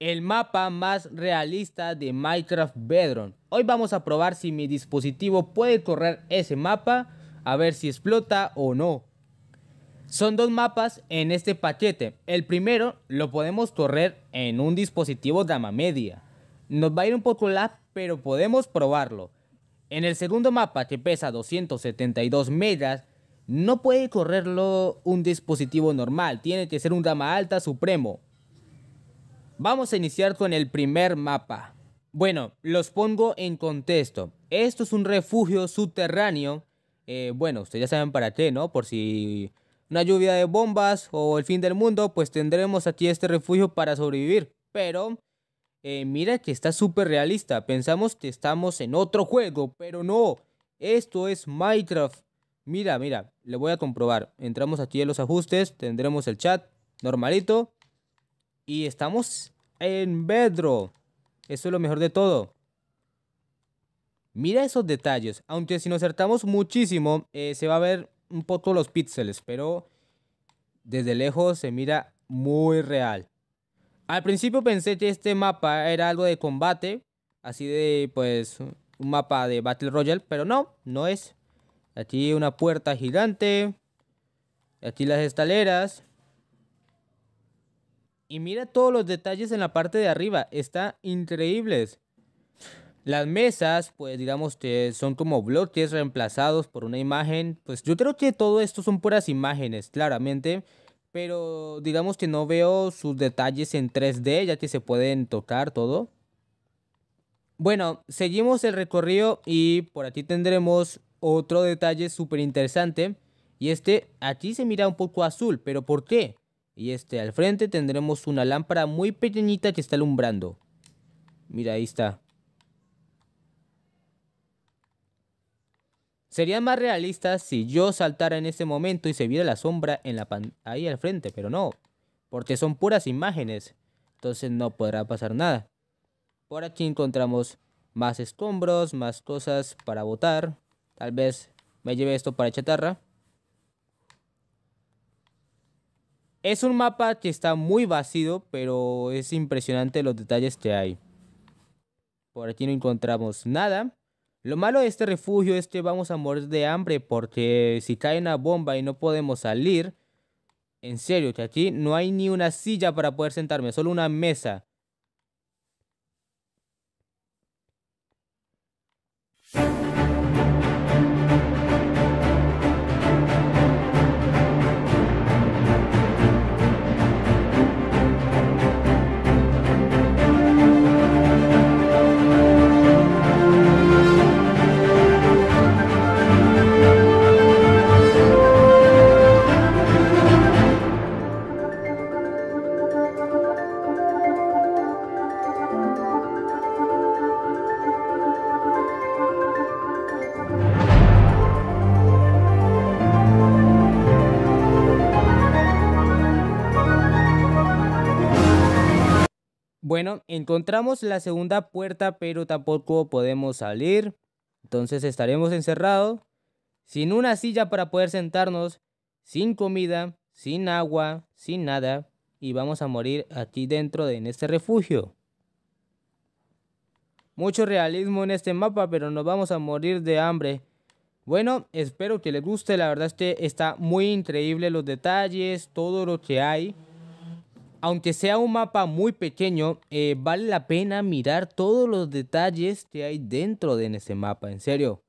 el mapa más realista de Minecraft Bedrock. Hoy vamos a probar si mi dispositivo puede correr ese mapa, a ver si explota o no. Son dos mapas en este paquete. El primero lo podemos correr en un dispositivo gama media. Nos va a ir un poco la pero podemos probarlo. En el segundo mapa, que pesa 272 megas, no puede correrlo un dispositivo normal, tiene que ser un gama alta supremo, Vamos a iniciar con el primer mapa. Bueno, los pongo en contexto. Esto es un refugio subterráneo. Eh, bueno, ustedes ya saben para qué, ¿no? Por si una lluvia de bombas o el fin del mundo, pues tendremos aquí este refugio para sobrevivir. Pero, eh, mira que está súper realista. Pensamos que estamos en otro juego, pero no. Esto es Minecraft. Mira, mira, le voy a comprobar. Entramos aquí en los ajustes, tendremos el chat normalito. Y estamos en Bedro. Eso es lo mejor de todo. Mira esos detalles. Aunque si nos acertamos muchísimo, eh, se va a ver un poco los píxeles. Pero desde lejos se mira muy real. Al principio pensé que este mapa era algo de combate. Así de, pues, un mapa de Battle Royale. Pero no, no es. Aquí una puerta gigante. Aquí las escaleras. Y mira todos los detalles en la parte de arriba, está increíbles. Las mesas, pues digamos que son como bloques reemplazados por una imagen. Pues yo creo que todo esto son puras imágenes, claramente. Pero digamos que no veo sus detalles en 3D, ya que se pueden tocar todo. Bueno, seguimos el recorrido y por aquí tendremos otro detalle súper interesante. Y este, aquí se mira un poco azul, pero ¿por qué? Y este, al frente tendremos una lámpara muy pequeñita que está alumbrando. Mira, ahí está. Sería más realista si yo saltara en ese momento y se viera la sombra en la ahí al frente, pero no, porque son puras imágenes, entonces no podrá pasar nada. Por aquí encontramos más escombros, más cosas para botar. Tal vez me lleve esto para chatarra. Es un mapa que está muy vacío, pero es impresionante los detalles que hay. Por aquí no encontramos nada. Lo malo de este refugio es que vamos a morir de hambre porque si cae una bomba y no podemos salir, en serio, que aquí no hay ni una silla para poder sentarme, solo una mesa. Bueno, encontramos la segunda puerta, pero tampoco podemos salir. Entonces estaremos encerrados, sin una silla para poder sentarnos, sin comida, sin agua, sin nada, y vamos a morir aquí dentro de este refugio. Mucho realismo en este mapa, pero nos vamos a morir de hambre. Bueno, espero que les guste, la verdad es que está muy increíble los detalles, todo lo que hay. Aunque sea un mapa muy pequeño, eh, vale la pena mirar todos los detalles que hay dentro de ese mapa, en serio.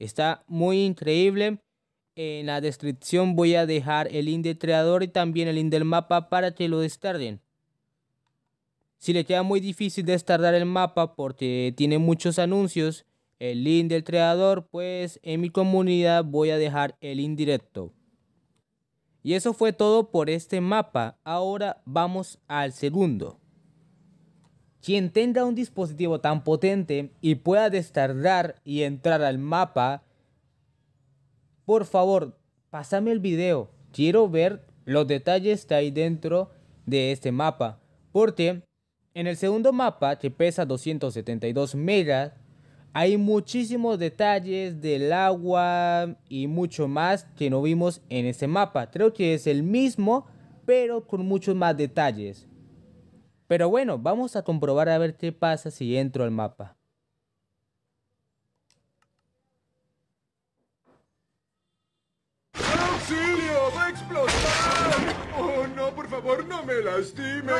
Está muy increíble. En la descripción voy a dejar el link del creador y también el link del mapa para que lo descarguen. Si le queda muy difícil descargar el mapa porque tiene muchos anuncios, el link del creador, pues en mi comunidad voy a dejar el link directo. Y eso fue todo por este mapa. Ahora vamos al segundo. Quien tenga un dispositivo tan potente y pueda descargar y entrar al mapa, por favor, pásame el video. Quiero ver los detalles que hay dentro de este mapa. Porque en el segundo mapa, que pesa 272 megas, hay muchísimos detalles del agua y mucho más que no vimos en ese mapa. Creo que es el mismo, pero con muchos más detalles. Pero bueno, vamos a comprobar a ver qué pasa si entro al mapa. ¡Auxilio! ¡Va a explotar! ¡Oh no, por favor, no me lastime!